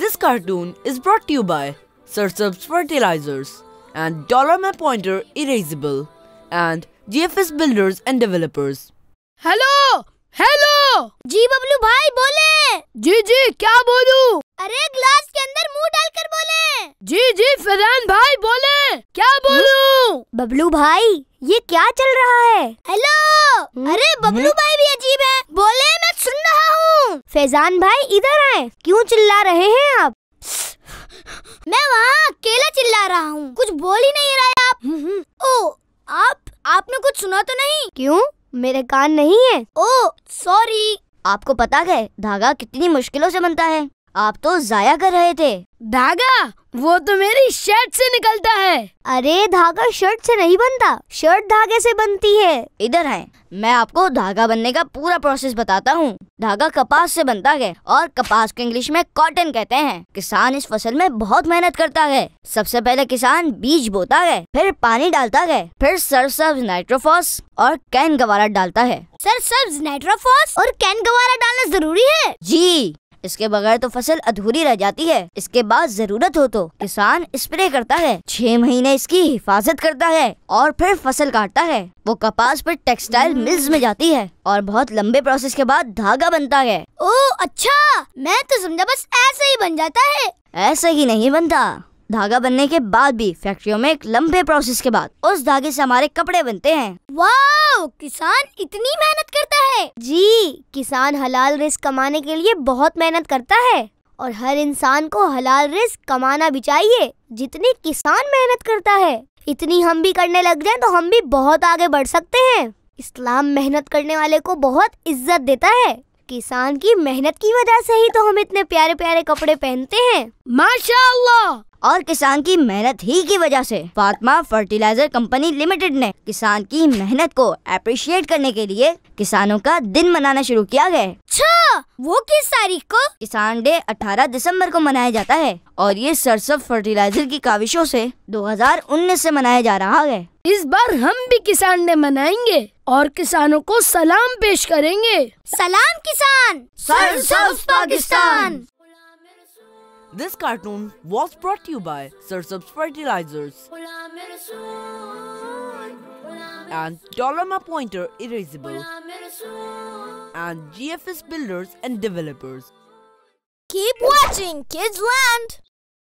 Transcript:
This cartoon is brought to you by Sursub's Fertilizers and Dollar Map Pointer Erasable and GFS Builders and Developers. Hello hello जी बबलू भाई बोले जी जी क्या बोलूं? अरे glass के अंदर मुंह डालकर बोले जी जी फरहान भाई बोले क्या बोलूं? बबलू भाई ये क्या चल रहा है हेलो अरे बबलू भाई भी अजीब है फैजान भाई इधर आए क्यों चिल्ला रहे हैं आप मैं वहाँ अकेला चिल्ला रहा हूँ कुछ बोल ही नहीं रहे आप ओ आप आपने कुछ सुना तो नहीं क्यों मेरे कान नहीं है ओ सॉरी आपको पता है धागा कितनी मुश्किलों से बनता है आप तो जाया कर रहे थे धागा वो तो मेरी शर्ट से निकलता है अरे धागा शर्ट से नहीं बनता शर्ट धागे से बनती है इधर है मैं आपको धागा बनने का पूरा प्रोसेस बताता हूँ धागा कपास से बनता है और कपास को इंग्लिश में कॉटन कहते हैं किसान इस फसल में बहुत मेहनत करता है सबसे पहले किसान बीज बोता है फिर पानी डालता है फिर सरसब्ज नाइट्रोफॉस और कैन गवारा डालता है सरसब्ज नाइट्रोफॉस और कैन गवारा डालना जरूरी है जी इसके बगैर तो फसल अधूरी रह जाती है इसके बाद जरूरत हो तो किसान स्प्रे करता है छह महीने इसकी हिफाजत करता है और फिर फसल काटता है वो कपास पर टेक्सटाइल मिल्स में जाती है और बहुत लंबे प्रोसेस के बाद धागा बनता है ओ अच्छा मैं तो समझा बस ऐसे ही बन जाता है ऐसे ही नहीं बनता धागा बनने के बाद भी फैक्ट्रियों में एक लंबे प्रोसेस के बाद उस धागे से हमारे कपड़े बनते हैं वाह किसान इतनी मेहनत है जी किसान हलाल रिस्क कमाने के लिए बहुत मेहनत करता है और हर इंसान को हलाल रिस्क कमाना भी चाहिए जितनी किसान मेहनत करता है इतनी हम भी करने लग जाए तो हम भी बहुत आगे बढ़ सकते हैं इस्लाम मेहनत करने वाले को बहुत इज्जत देता है किसान की मेहनत की वजह से ही तो हम इतने प्यारे प्यारे कपड़े पहनते हैं माशाल्लाह और किसान की मेहनत ही की वजह से फातमा फर्टिलाइजर कंपनी लिमिटेड ने किसान की मेहनत को अप्रिशिएट करने के लिए किसानों का दिन मनाना शुरू किया गया अच्छा वो किस तारीख को किसान डे 18 दिसंबर को मनाया जाता है और ये सरसव फर्टिलाइजर की काविशों से 2019 से मनाया जा रहा है इस बार हम भी किसान डे मनाएंगे और किसानों को सलाम पेश करेंगे सलाम किसान सरसव Pakistan This cartoon was brought to you by Sursub's Fertilizers and Dollarma Pointer Erasable and GFS Builders and Developers. Keep watching Kids Land!